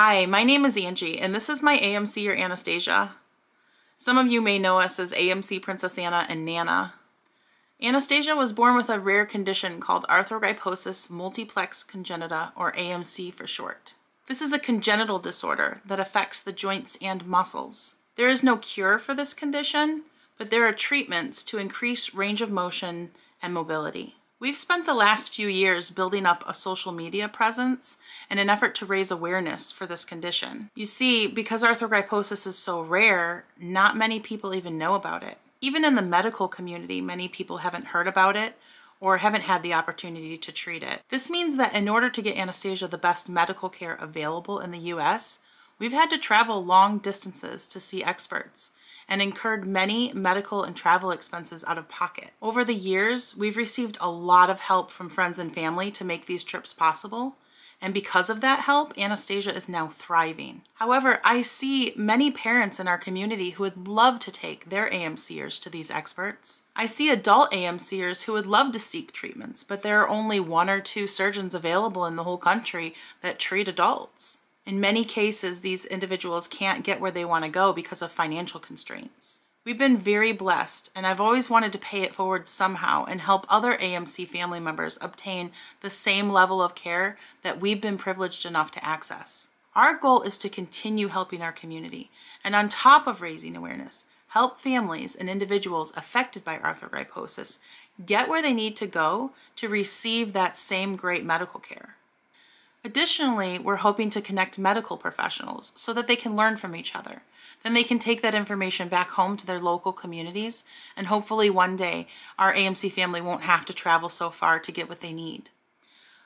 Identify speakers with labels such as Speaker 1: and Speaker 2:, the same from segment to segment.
Speaker 1: Hi, my name is Angie, and this is my AMC or Anastasia. Some of you may know us as AMC Princess Anna and Nana. Anastasia was born with a rare condition called arthrogryposis multiplex congenita, or AMC for short. This is a congenital disorder that affects the joints and muscles. There is no cure for this condition, but there are treatments to increase range of motion and mobility. We've spent the last few years building up a social media presence in an effort to raise awareness for this condition. You see, because arthrogryposis is so rare, not many people even know about it. Even in the medical community, many people haven't heard about it or haven't had the opportunity to treat it. This means that in order to get anesthesia the best medical care available in the US, We've had to travel long distances to see experts and incurred many medical and travel expenses out of pocket. Over the years, we've received a lot of help from friends and family to make these trips possible. And because of that help, Anastasia is now thriving. However, I see many parents in our community who would love to take their AMCers to these experts. I see adult AMCers who would love to seek treatments, but there are only one or two surgeons available in the whole country that treat adults. In many cases, these individuals can't get where they want to go because of financial constraints. We've been very blessed, and I've always wanted to pay it forward somehow and help other AMC family members obtain the same level of care that we've been privileged enough to access. Our goal is to continue helping our community, and on top of raising awareness, help families and individuals affected by arthrogryposis get where they need to go to receive that same great medical care. Additionally, we're hoping to connect medical professionals so that they can learn from each other. Then they can take that information back home to their local communities, and hopefully one day our AMC family won't have to travel so far to get what they need.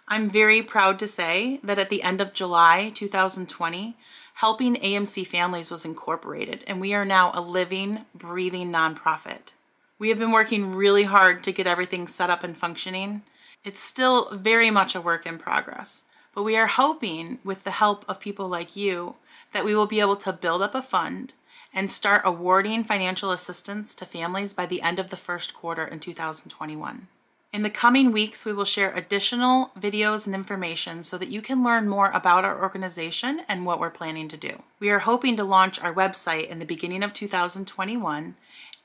Speaker 1: I'm very proud to say that at the end of July 2020, Helping AMC Families was incorporated, and we are now a living, breathing nonprofit. We have been working really hard to get everything set up and functioning. It's still very much a work in progress, but we are hoping, with the help of people like you, that we will be able to build up a fund and start awarding financial assistance to families by the end of the first quarter in 2021. In the coming weeks, we will share additional videos and information so that you can learn more about our organization and what we're planning to do. We are hoping to launch our website in the beginning of 2021,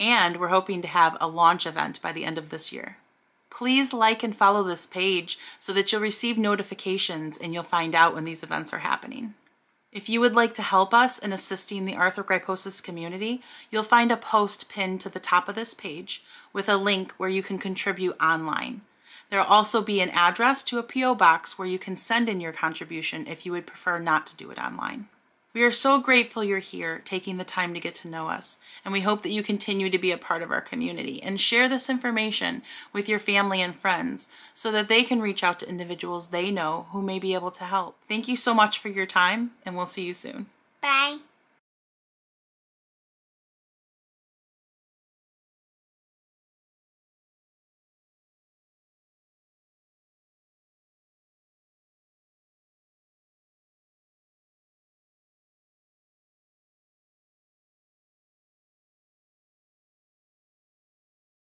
Speaker 1: and we're hoping to have a launch event by the end of this year. Please like and follow this page so that you'll receive notifications and you'll find out when these events are happening. If you would like to help us in assisting the arthrogryposis community, you'll find a post pinned to the top of this page with a link where you can contribute online. There'll also be an address to a P.O. box where you can send in your contribution if you would prefer not to do it online. We are so grateful you're here taking the time to get to know us, and we hope that you continue to be a part of our community and share this information with your family and friends so that they can reach out to individuals they know who may be able to help. Thank you so much for your time, and we'll see you soon. Bye.